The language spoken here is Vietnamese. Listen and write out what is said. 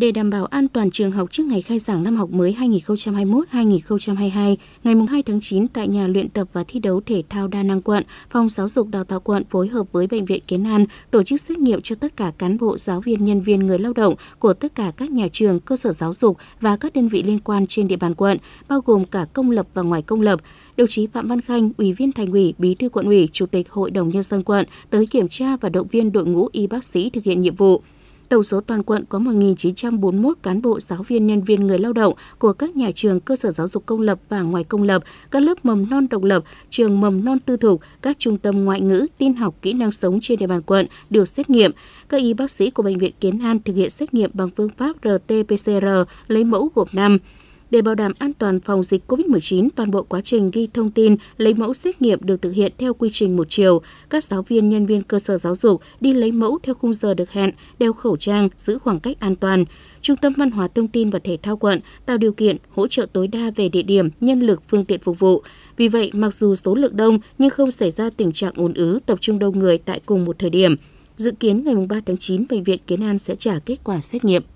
Để đảm bảo an toàn trường học trước ngày khai giảng năm học mới 2021-2022, ngày 2 tháng 9 tại nhà luyện tập và thi đấu thể thao đa năng quận, Phòng Giáo dục Đào tạo quận phối hợp với Bệnh viện Kiến An tổ chức xét nghiệm cho tất cả cán bộ, giáo viên, nhân viên, người lao động của tất cả các nhà trường, cơ sở giáo dục và các đơn vị liên quan trên địa bàn quận, bao gồm cả công lập và ngoài công lập. Đồng chí Phạm Văn Khanh, Ủy viên Thành ủy, Bí thư Quận ủy, Chủ tịch Hội đồng Nhân dân quận tới kiểm tra và động viên đội ngũ y bác sĩ thực hiện nhiệm vụ. Tổng số toàn quận có 1.941 cán bộ, giáo viên, nhân viên người lao động của các nhà trường, cơ sở giáo dục công lập và ngoài công lập, các lớp mầm non độc lập, trường mầm non tư thục, các trung tâm ngoại ngữ, tin học, kỹ năng sống trên địa bàn quận được xét nghiệm. Các y bác sĩ của Bệnh viện Kiến An thực hiện xét nghiệm bằng phương pháp RT-PCR lấy mẫu gộp 5. Để bảo đảm an toàn phòng dịch COVID-19, toàn bộ quá trình ghi thông tin, lấy mẫu xét nghiệm được thực hiện theo quy trình một chiều. Các giáo viên, nhân viên cơ sở giáo dục đi lấy mẫu theo khung giờ được hẹn, đeo khẩu trang, giữ khoảng cách an toàn. Trung tâm Văn hóa Thông tin và Thể thao quận tạo điều kiện hỗ trợ tối đa về địa điểm, nhân lực, phương tiện phục vụ. Vì vậy, mặc dù số lượng đông nhưng không xảy ra tình trạng ồn ứ tập trung đông người tại cùng một thời điểm. Dự kiến ngày 3 tháng 9, Bệnh viện Kiến An sẽ trả kết quả xét nghiệm.